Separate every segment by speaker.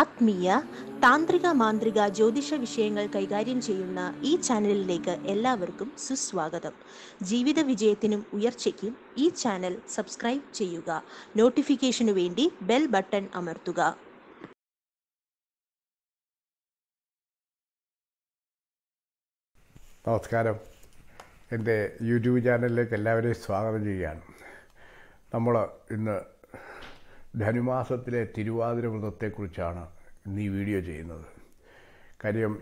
Speaker 1: ആത്മീയ താന്ത്രിക മാന്ത്രിക ജ്യോതിഷ വിഷയങ്ങൾ കൈകാര്യം ചെയ്യുന്ന ഈ ചാനലിലേക്ക് എല്ലാവർക്കും സുസ്വാഗതം ജീവിത വിജയത്തിനും ഉയർച്ചയ്ക്കും ഈ ചാനൽ സബ്സ്ക്രൈബ് ചെയ്യുക നോട്ടിഫിക്കേഷനു വേണ്ടി ബെൽ ബട്ടൺ അമർത്തുക നമസ്കാരം എൻ്റെ യൂട്യൂബ് ചാനലിലേക്ക് എല്ലാവരെയും സ്വാഗതം ചെയ്യുകയാണ് നമ്മൾ ഇന്ന് ധനുമാസത്തിലെ തിരുവാതിര വ്രതത്തെക്കുറിച്ചാണ് ഇന്ന് ഈ വീഡിയോ ചെയ്യുന്നത് കാര്യം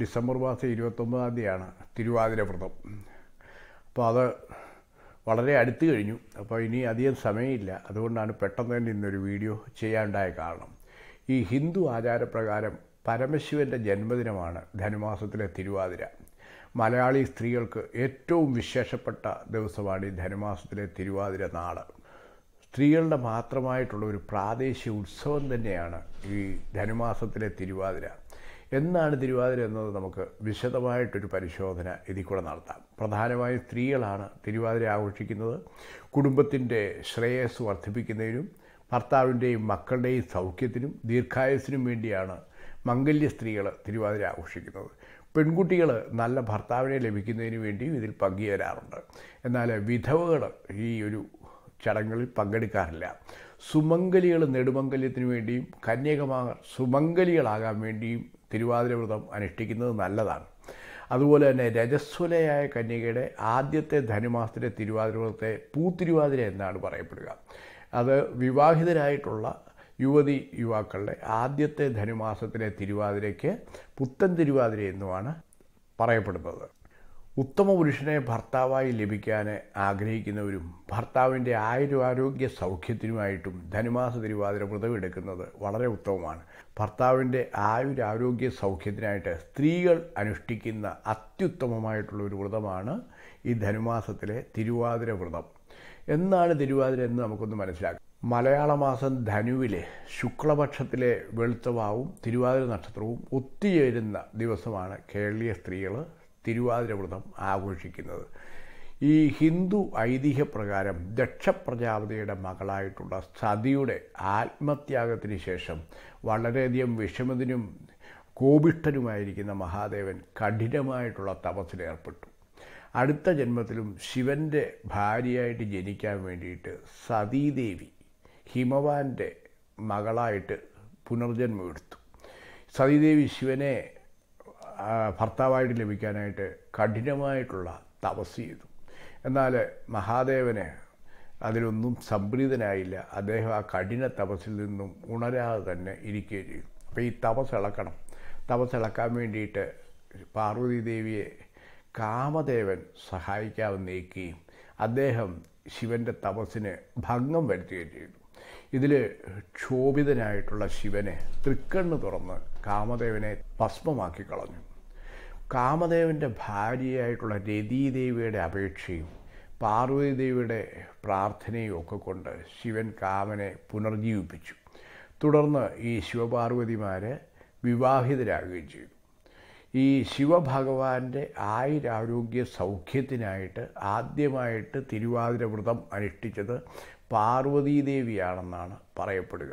Speaker 1: ഡിസംബർ മാസം ഇരുപത്തൊമ്പതാം തീയതിയാണ് തിരുവാതിര വ്രതം അപ്പോൾ അത് വളരെ അടുത്ത് കഴിഞ്ഞു അപ്പോൾ ഇനി അധികം സമയമില്ല അതുകൊണ്ടാണ് പെട്ടെന്ന് തന്നെ ഇന്നൊരു വീഡിയോ ചെയ്യാണ്ടായ കാരണം ഈ ഹിന്ദു ആചാരപ്രകാരം പരമശിവൻ്റെ ജന്മദിനമാണ് ധനുമാസത്തിലെ തിരുവാതിര മലയാളി സ്ത്രീകൾക്ക് ഏറ്റവും വിശേഷപ്പെട്ട ദിവസമാണ് ഈ ധനുമാസത്തിലെ തിരുവാതിര നാട് സ്ത്രീകളുടെ മാത്രമായിട്ടുള്ള ഒരു പ്രാദേശിക ഉത്സവം തന്നെയാണ് ഈ ധനുമാസത്തിലെ തിരുവാതിര എന്നാണ് തിരുവാതിര എന്നത് നമുക്ക് വിശദമായിട്ടൊരു പരിശോധന ഇതിൽ കൂടെ നടത്താം പ്രധാനമായും സ്ത്രീകളാണ് തിരുവാതിര ആഘോഷിക്കുന്നത് കുടുംബത്തിൻ്റെ ശ്രേയസ് വർദ്ധിപ്പിക്കുന്നതിനും ഭർത്താവിൻ്റെയും മക്കളുടെയും സൗഖ്യത്തിനും ദീർഘായുസിനും വേണ്ടിയാണ് മംഗല്യ സ്ത്രീകൾ തിരുവാതിര ആഘോഷിക്കുന്നത് പെൺകുട്ടികൾ നല്ല ഭർത്താവിനെ ലഭിക്കുന്നതിന് വേണ്ടിയും ഇതിൽ പങ്കുചേരാറുണ്ട് എന്നാൽ വിധവകൾ ഈ ഒരു ചടങ്ങുകളിൽ പങ്കെടുക്കാറില്ല സുമംഗലികൾ നെടുമംഗല്യത്തിന് വേണ്ടിയും കന്യകമാർ സുമംഗലികളാകാൻ വേണ്ടിയും തിരുവാതിര വ്രതം അനുഷ്ഠിക്കുന്നത് നല്ലതാണ് അതുപോലെ തന്നെ രജസ്വലയായ കന്യകയുടെ ആദ്യത്തെ ധനുമാസത്തിലെ തിരുവാതിര വ്രതത്തെ പൂത്തിരുവാതിര എന്നാണ് പറയപ്പെടുക അത് വിവാഹിതരായിട്ടുള്ള യുവതി യുവാക്കളുടെ ആദ്യത്തെ ധനുമാസത്തിലെ തിരുവാതിരയ്ക്ക് പുത്തൻ തിരുവാതിര എന്നുമാണ് പറയപ്പെടുന്നത് ഉത്തമ പുരുഷനെ ഭർത്താവായി ലഭിക്കാൻ ആഗ്രഹിക്കുന്നവരും ഭർത്താവിൻ്റെ ആയുരും ആരോഗ്യ സൗഖ്യത്തിനുമായിട്ടും ധനുമാസ തിരുവാതിര വ്രതം എടുക്കുന്നത് വളരെ ഉത്തമമാണ് ഭർത്താവിൻ്റെ ആയുര ആരോഗ്യ സൗഖ്യത്തിനായിട്ട് സ്ത്രീകൾ അനുഷ്ഠിക്കുന്ന അത്യുത്തമമായിട്ടുള്ള ഒരു വ്രതമാണ് ഈ ധനുമാസത്തിലെ തിരുവാതിര വ്രതം എന്നാണ് തിരുവാതിര എന്ന് നമുക്കൊന്ന് മനസ്സിലാക്കാം മലയാള മാസം ധനുവിലെ ശുക്ലപക്ഷത്തിലെ വെളുത്തവാവും തിരുവാതിര നക്ഷത്രവും ഒത്തുചേരുന്ന ദിവസമാണ് കേരളീയ സ്ത്രീകൾ തിരുവാതിര വ്രതം ആഘോഷിക്കുന്നത് ഈ ഹിന്ദു ഐതിഹ്യപ്രകാരം ദക്ഷപ്രജാപതിയുടെ മകളായിട്ടുള്ള സതിയുടെ ആത്മത്യാഗത്തിന് ശേഷം വളരെയധികം വിഷമതിനും കോപിഷ്ഠനുമായിരിക്കുന്ന മഹാദേവൻ കഠിനമായിട്ടുള്ള തപസ്സിലേർപ്പെട്ടു അടുത്ത ജന്മത്തിലും ശിവൻ്റെ ഭാര്യയായിട്ട് ജനിക്കാൻ വേണ്ടിയിട്ട് സതീദേവി ഹിമവാൻ്റെ മകളായിട്ട് പുനർജന്മമെടുത്തു സതീദേവി ശിവനെ ഭർത്താവായിട്ട് ലഭിക്കാനായിട്ട് കഠിനമായിട്ടുള്ള തപസ് ചെയ്തു എന്നാൽ മഹാദേവന് അതിലൊന്നും സംപ്രീതനായില്ല അദ്ദേഹം ആ കഠിന തപസ്സിൽ നിന്നും ഉണരാതെ തന്നെ ഇരിക്കുകയും ചെയ്തു അപ്പോൾ ഈ തപസ് ഇളക്കണം തപസ് ഇളക്കാൻ വേണ്ടിയിട്ട് പാർവതി കാമദേവൻ കാമദേവൻ നീക്കുകയും അദ്ദേഹം ശിവൻ്റെ തപസ്സിന് ഭംഗം വരുത്തുകയും ചെയ്തു ഇതിൽ ക്ഷോഭിതനായിട്ടുള്ള ശിവനെ തൃക്കണ്ണ് തുറന്ന് കാമദേവനെ ഭസ്മമാക്കി കളഞ്ഞു കാമദേവൻ്റെ ഭാര്യയായിട്ടുള്ള രതിദേവിയുടെ അപേക്ഷയും പാർവതിദേവിയുടെ പ്രാർത്ഥനയും ഒക്കെ കൊണ്ട് ശിവൻ കാമനെ പുനർജീവിപ്പിച്ചു തുടർന്ന് ഈ ശിവപാർവതിമാരെ വിവാഹിതരാകുകയും ചെയ്തു ഈ ശിവഭഗവാന്റെ ആയുരാരോഗ്യ സൗഖ്യത്തിനായിട്ട് ആദ്യമായിട്ട് തിരുവാതിര വ്രതം അനുഷ്ഠിച്ചത് പാർവതീദേവിയാണെന്നാണ് പറയപ്പെടുക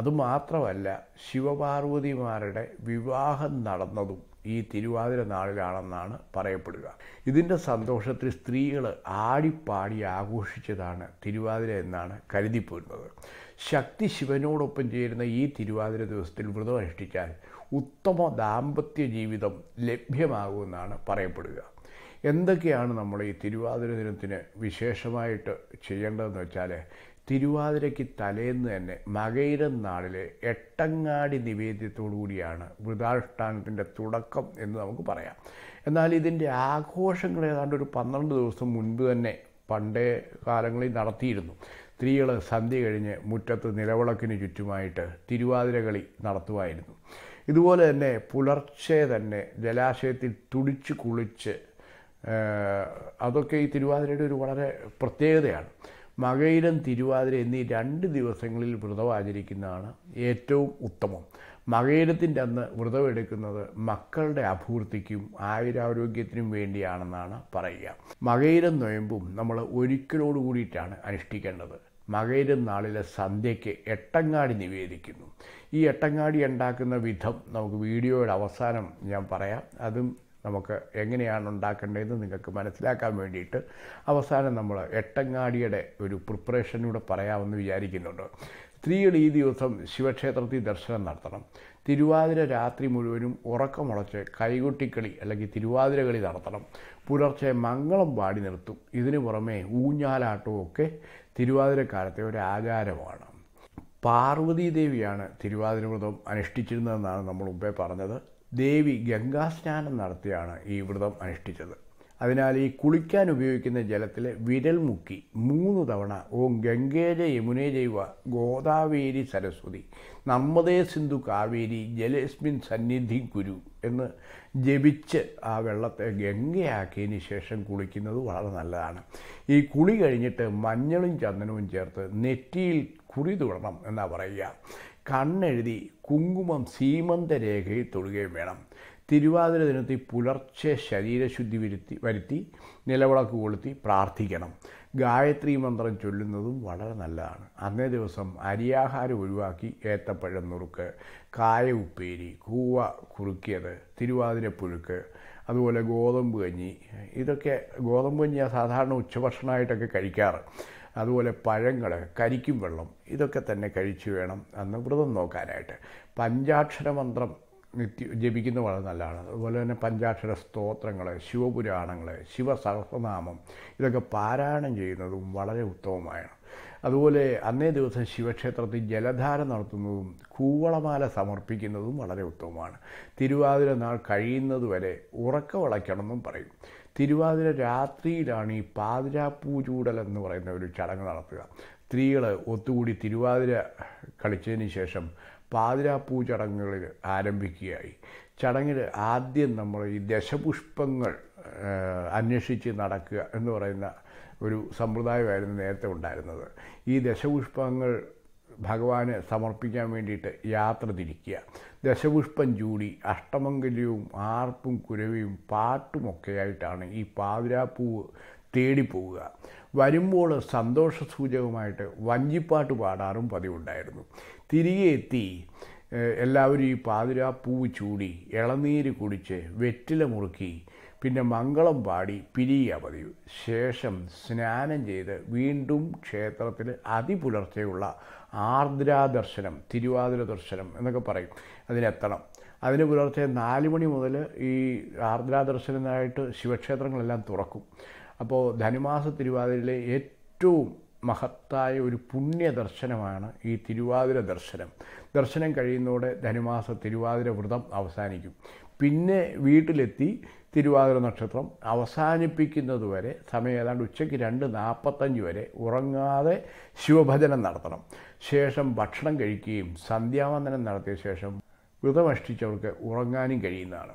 Speaker 1: അതുമാത്രമല്ല ശിവപാർവതിമാരുടെ വിവാഹം നടന്നതും ഈ തിരുവാതിര നാളിലാണെന്നാണ് പറയപ്പെടുക ഇതിൻ്റെ സന്തോഷത്തിൽ സ്ത്രീകൾ ആടിപ്പാടി ആഘോഷിച്ചതാണ് തിരുവാതിര എന്നാണ് കരുതിപ്പോരുന്നത് ശക്തി ശിവനോടൊപ്പം ചേരുന്ന ഈ തിരുവാതിര ദിവസത്തിൽ വ്രതം അനുഷ്ഠിച്ചാൽ ഉത്തമ ദാമ്പത്യ ജീവിതം ലഭ്യമാകുമെന്നാണ് പറയപ്പെടുക എന്തൊക്കെയാണ് നമ്മൾ ഈ തിരുവാതിര ദിനത്തിന് വിശേഷമായിട്ട് ചെയ്യേണ്ടതെന്ന് വെച്ചാൽ തിരുവാതിരയ്ക്ക് തലേന്ന് തന്നെ മകയിരം നാളിലെ എട്ടങ്ങാടി നിവേദ്യത്തോടുകൂടിയാണ് വ്രതാനുഷ്ഠാനത്തിൻ്റെ തുടക്കം എന്ന് നമുക്ക് പറയാം എന്നാൽ ഇതിൻ്റെ ആഘോഷങ്ങൾ ഏതാണ്ട് ഒരു പന്ത്രണ്ട് ദിവസം മുൻപ് തന്നെ പണ്ടേ കാലങ്ങളിൽ നടത്തിയിരുന്നു സ്ത്രീകൾ സന്ധ്യ കഴിഞ്ഞ് മുറ്റത്ത് നിലവിളക്കിന് ചുറ്റുമായിട്ട് തിരുവാതിര കളി നടത്തുമായിരുന്നു ഇതുപോലെ തന്നെ പുലർച്ചെ തന്നെ ജലാശയത്തിൽ തുടിച്ച് കുളിച്ച് അതൊക്കെ ഈ തിരുവാതിരയുടെ ഒരു വളരെ പ്രത്യേകതയാണ് മകയിലും തിരുവാതിര എന്നീ രണ്ട് ദിവസങ്ങളിൽ വ്രതം ആചരിക്കുന്നതാണ് ഏറ്റവും ഉത്തമം മകയിലത്തിൻ്റെ അന്ന് വ്രതമെടുക്കുന്നത് മക്കളുടെ അഭിവൃദ്ധിക്കും ആയുരാരോഗ്യത്തിനും വേണ്ടിയാണെന്നാണ് പറയുക മകയിലും നൊയമ്പും നമ്മൾ ഒരിക്കലോട് കൂടിയിട്ടാണ് അനുഷ്ഠിക്കേണ്ടത് മകയിലും നാളിലെ സന്ധ്യയ്ക്ക് എട്ടങ്ങാടി നിവേദിക്കുന്നു ഈ എട്ടങ്ങാടി ഉണ്ടാക്കുന്ന വിധം നമുക്ക് വീഡിയോയുടെ അവസാനം ഞാൻ പറയാം അതും നമുക്ക് എങ്ങനെയാണ് ഉണ്ടാക്കേണ്ടതെന്ന് നിങ്ങൾക്ക് മനസ്സിലാക്കാൻ വേണ്ടിയിട്ട് അവസാനം നമ്മൾ എട്ടങ്ങാടിയുടെ ഒരു പ്രിപ്പറേഷൻ ഇവിടെ പറയാമെന്ന് വിചാരിക്കുന്നുണ്ട് സ്ത്രീകൾ ഈ ദിവസം ശിവക്ഷേത്രത്തിൽ ദർശനം നടത്തണം തിരുവാതിര രാത്രി മുഴുവനും ഉറക്കമുളച്ച് കൈകൊട്ടിക്കളി അല്ലെങ്കിൽ തിരുവാതിര കളി നടത്തണം പുലർച്ചെ മംഗളം പാടി നിർത്തും ഇതിനു പുറമെ ഊഞ്ഞാലാട്ടവും ഒക്കെ തിരുവാതിരക്കാലത്തെ ഒരു ആചാരമാണ് പാർവതീദേവിയാണ് തിരുവാതിരവ്രതം അനുഷ്ഠിച്ചിരുന്നതെന്നാണ് നമ്മൾ മുമ്പേ പറഞ്ഞത് ദേവി ഗംഗാസ്നാനം നടത്തിയാണ് ഈ വ്രതം അനുഷ്ഠിച്ചത് അതിനാൽ ഈ കുളിക്കാൻ ഉപയോഗിക്കുന്ന ജലത്തിലെ വിരൽ മുക്കി മൂന്ന് തവണ ഓം ഗംഗേജ യമുനേ ജൈവ ഗോദാവേരി സരസ്വതി നർമ്മദേ സിന്ധു കാവേരി ജലേസ്മിൻ സന്നിധി ഗുരു എന്ന് ജപിച്ച് ആ വെള്ളത്തെ ഗംഗയാക്കിയതിന് ശേഷം കുളിക്കുന്നത് വളരെ നല്ലതാണ് ഈ കുളി കഴിഞ്ഞിട്ട് മഞ്ഞളും ചന്ദനവും ചേർത്ത് നെറ്റിയിൽ കുറി തുടണം എന്നാണ് പറയുക കണ്ണെഴുതി കുങ്കുമം സീമന്ത രേഖയിൽ തൊടുകയും വേണം തിരുവാതിര ദിനത്തിൽ പുലർച്ചെ ശരീരശുദ്ധി വരുത്തി വരുത്തി നിലവിളക്ക് കൊളുത്തി പ്രാർത്ഥിക്കണം ഗായത്രി മന്ത്രം ചൊല്ലുന്നതും വളരെ നല്ലതാണ് അന്നേ ദിവസം അരിയാഹാരം ഒഴിവാക്കി ഏത്തപ്പഴം നുറുക്ക് കായ ഉപ്പേരി കൂവ കുറുക്കിയത് തിരുവാതിര പുഴുക്ക് അതുപോലെ ഗോതമ്പ് കഞ്ഞി ഇതൊക്കെ ഗോതമ്പ് കഞ്ഞി സാധാരണ ഉച്ചഭക്ഷണമായിട്ടൊക്കെ കഴിക്കാറ് അതുപോലെ പഴങ്ങൾ കരിക്കും വെള്ളം ഇതൊക്കെ തന്നെ കഴിച്ചു വേണം അന്ന് വ്രതം നോക്കാനായിട്ട് പഞ്ചാക്ഷര മന്ത്രം നിത്യ ജപിക്കുന്നത് വളരെ നല്ലതാണ് അതുപോലെ തന്നെ പഞ്ചാക്ഷര സ്തോത്രങ്ങൾ ശിവപുരാണങ്ങൾ ശിവസഹസ്രനാമം ഇതൊക്കെ പാരായണം ചെയ്യുന്നതും വളരെ ഉത്തമമാണ് അതുപോലെ അന്നേ ദിവസം ശിവക്ഷേത്രത്തിൽ ജലധാര നടത്തുന്നതും കൂവളമാല സമർപ്പിക്കുന്നതും വളരെ ഉത്തമമാണ് തിരുവാതിര നാൾ കഴിയുന്നതുവരെ ഉറക്കവളയ്ക്കണമെന്നും പറയും തിരുവാതിര രാത്രിയിലാണ് ഈ പാതിരാപ്പൂചൂടൽ എന്ന് പറയുന്ന ഒരു ചടങ്ങ് നടത്തുക സ്ത്രീകൾ ഒത്തുകൂടി തിരുവാതിര കളിച്ചതിന് ശേഷം പാതിരാപ്പൂ ചടങ്ങുകളിൽ ആരംഭിക്കുകയായി ചടങ്ങിൽ ആദ്യം നമ്മൾ ഈ ദശപുഷ്പങ്ങൾ അന്വേഷിച്ച് നടക്കുക എന്ന് പറയുന്ന ഒരു സമ്പ്രദായമായിരുന്നു നേരത്തെ ഉണ്ടായിരുന്നത് ഈ ദശപുഷ്പങ്ങൾ ഭഗവാന് സമർപ്പിക്കാൻ വേണ്ടിയിട്ട് യാത്ര തിരിക്കുക ദശപുഷ്പം ചൂടി അഷ്ടമംഗല്യവും ആർപ്പും കുരവിയും പാട്ടുമൊക്കെയായിട്ടാണ് ഈ പാതിരാപ്പൂവ് തേടിപ്പോവുക വരുമ്പോൾ സന്തോഷസൂചകമായിട്ട് വഞ്ചിപ്പാട്ട് പാടാറും പതിവുണ്ടായിരുന്നു തിരികെ എത്തി എല്ലാവരും ഈ പാതിരാപ്പൂവ് ചൂടി ഇളനീര് കുടിച്ച് വെറ്റില മുറുക്കി പിന്നെ മംഗളം പാടി പിരിയുക പതിവ് ശേഷം സ്നാനം ചെയ്ത് വീണ്ടും ക്ഷേത്രത്തിൽ അതിപുലർച്ചയുള്ള ആർദ്രാ ദർശനം തിരുവാതിര ദർശനം എന്നൊക്കെ പറയും അതിനെത്തണം അതിന് പുലർച്ചെ നാല് മണി മുതൽ ഈ ദർശനമായിട്ട് ശിവക്ഷേത്രങ്ങളെല്ലാം തുറക്കും അപ്പോൾ ധനുമാസ തിരുവാതിരയിലെ ഏറ്റവും മഹത്തായ ഒരു പുണ്യ ദർശനമാണ് ഈ തിരുവാതിര ദർശനം ദർശനം കഴിയുന്നതോടെ ധനുമാസ തിരുവാതിര വ്രതം അവസാനിക്കും പിന്നെ വീട്ടിലെത്തി തിരുവാതിര നക്ഷത്രം അവസാനിപ്പിക്കുന്നതുവരെ സമയം ഏതാണ്ട് ഉച്ചയ്ക്ക് രണ്ട് നാൽപ്പത്തഞ്ച് വരെ ഉറങ്ങാതെ ശിവഭജനം നടത്തണം ശേഷം ഭക്ഷണം കഴിക്കുകയും സന്ധ്യാവന്ദനം നടത്തിയ ശേഷം വ്രതമഷ്ടിച്ചവർക്ക് ഉറങ്ങാനും കഴിയുന്നതാണ്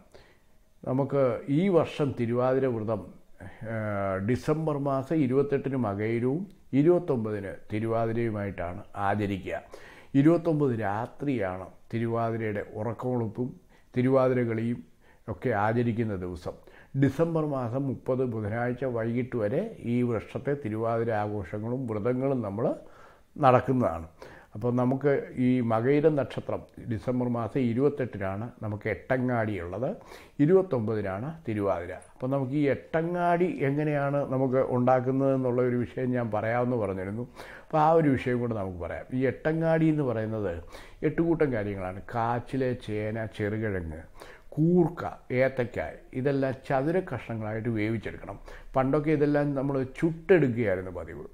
Speaker 1: നമുക്ക് ഈ വർഷം തിരുവാതിര വ്രതം ഡിസംബർ മാസം ഇരുപത്തെട്ടിന് മകയിരവും ഇരുപത്തൊമ്പതിന് തിരുവാതിരയുമായിട്ടാണ് ആചരിക്കുക ഇരുപത്തൊമ്പത് രാത്രിയാണ് തിരുവാതിരയുടെ ഉറക്കമുളുപ്പും തിരുവാതിര കളിയും ഒക്കെ ആചരിക്കുന്ന ദിവസം ഡിസംബർ മാസം മുപ്പത് ബുധനാഴ്ച വൈകിട്ട് വരെ ഈ വർഷത്തെ തിരുവാതിര ആഘോഷങ്ങളും വ്രതങ്ങളും നമ്മൾ നടക്കുന്നതാണ് അപ്പോൾ നമുക്ക് ഈ മകയിര നക്ഷത്രം ഡിസംബർ മാസം ഇരുപത്തെട്ടിനാണ് നമുക്ക് എട്ടങ്ങാടി ഉള്ളത് ഇരുപത്തൊമ്പതിനാണ് തിരുവാതിര അപ്പോൾ നമുക്ക് ഈ എട്ടങ്ങാടി എങ്ങനെയാണ് നമുക്ക് ഉണ്ടാക്കുന്നത് എന്നുള്ള ഒരു വിഷയം ഞാൻ പറയാമെന്ന് പറഞ്ഞിരുന്നു അപ്പോൾ ആ ഒരു വിഷയം കൂടെ നമുക്ക് പറയാം ഈ എട്ടങ്ങാടി എന്ന് പറയുന്നത് എട്ടുകൂട്ടം കാര്യങ്ങളാണ് കാച്ചിലെ ചേന ചെറുകിഴങ്ങ് കൂർക്ക ഏത്തക്ക ഇതെല്ലാം ചതുര കഷ്ണങ്ങളായിട്ട് വേവിച്ചെടുക്കണം പണ്ടൊക്കെ ഇതെല്ലാം നമ്മൾ ചുട്ടെടുക്കുകയായിരുന്നു പതിവ്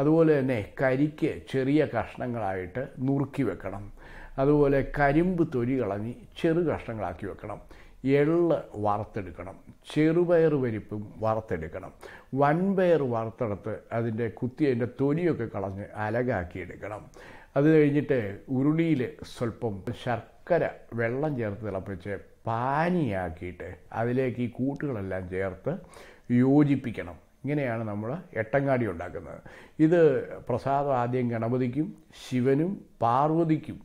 Speaker 1: അതുപോലെ തന്നെ കരിക്ക് ചെറിയ കഷ്ണങ്ങളായിട്ട് നുറുക്കി വെക്കണം അതുപോലെ കരിമ്പ് തൊലി കളഞ്ഞ് ചെറു കഷ്ണങ്ങളാക്കി വെക്കണം എള്ള് വറുത്തെടുക്കണം ചെറുപയർ വരിപ്പും വറുത്തെടുക്കണം വൻപയർ വറുത്തെടുത്ത് അതിൻ്റെ കുത്തി അതിൻ്റെ തൊലിയൊക്കെ കളഞ്ഞ് അലകാക്കിയെടുക്കണം എടുക്കണം അത് കഴിഞ്ഞിട്ട് ഉരുളിയിൽ സ്വല്പം ശർക്കര വെള്ളം ചേർത്ത് തിളപ്പിച്ച് പാനിയാക്കിയിട്ട് അതിലേക്ക് ഈ കൂട്ടുകളെല്ലാം ചേർത്ത് യോജിപ്പിക്കണം ഇങ്ങനെയാണ് നമ്മൾ എട്ടങ്ങാടി ഉണ്ടാക്കുന്നത് ഇത് പ്രസാദം ആദ്യം ഗണപതിക്കും ശിവനും പാർവതിക്കും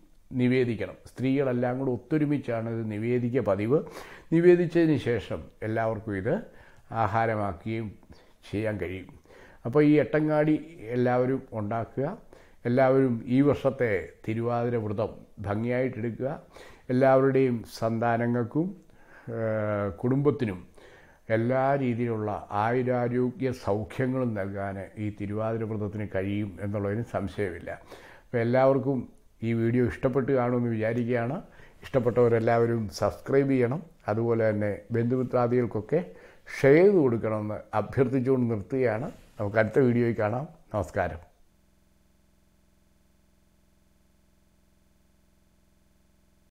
Speaker 1: നിവേദിക്കണം സ്ത്രീകളെല്ലാം കൂടെ ഒത്തൊരുമിച്ചാണ് ഇത് നിവേദിക്കുക പതിവ് നിവേദിച്ചതിന് ശേഷം എല്ലാവർക്കും ഇത് ആഹാരമാക്കുകയും ചെയ്യാൻ കഴിയും അപ്പോൾ ഈ എട്ടങ്ങാടി എല്ലാവരും ഉണ്ടാക്കുക എല്ലാവരും ഈ വർഷത്തെ തിരുവാതിര വ്രതം ഭംഗിയായിട്ടെടുക്കുക എല്ലാവരുടെയും സന്താനങ്ങൾക്കും കുടുംബത്തിനും എല്ലാ രീതിയിലുള്ള ആയുരാരോഗ്യ സൗഖ്യങ്ങളും നൽകാൻ ഈ തിരുവാതിര വ്രതത്തിന് കഴിയും എന്നുള്ളതിന് സംശയമില്ല അപ്പോൾ എല്ലാവർക്കും ഈ വീഡിയോ ഇഷ്ടപ്പെട്ട് കാണുമെന്ന് വിചാരിക്കുകയാണ് ഇഷ്ടപ്പെട്ടവരെല്ലാവരും സബ്സ്ക്രൈബ് ചെയ്യണം അതുപോലെ തന്നെ ബന്ധുമിത്രാദികൾക്കൊക്കെ ഷെയർ ചെയ്ത് കൊടുക്കണമെന്ന് അഭ്യർത്ഥിച്ചുകൊണ്ട് നിർത്തുകയാണ് നമുക്ക് അടുത്ത വീഡിയോയിൽ കാണാം നമസ്കാരം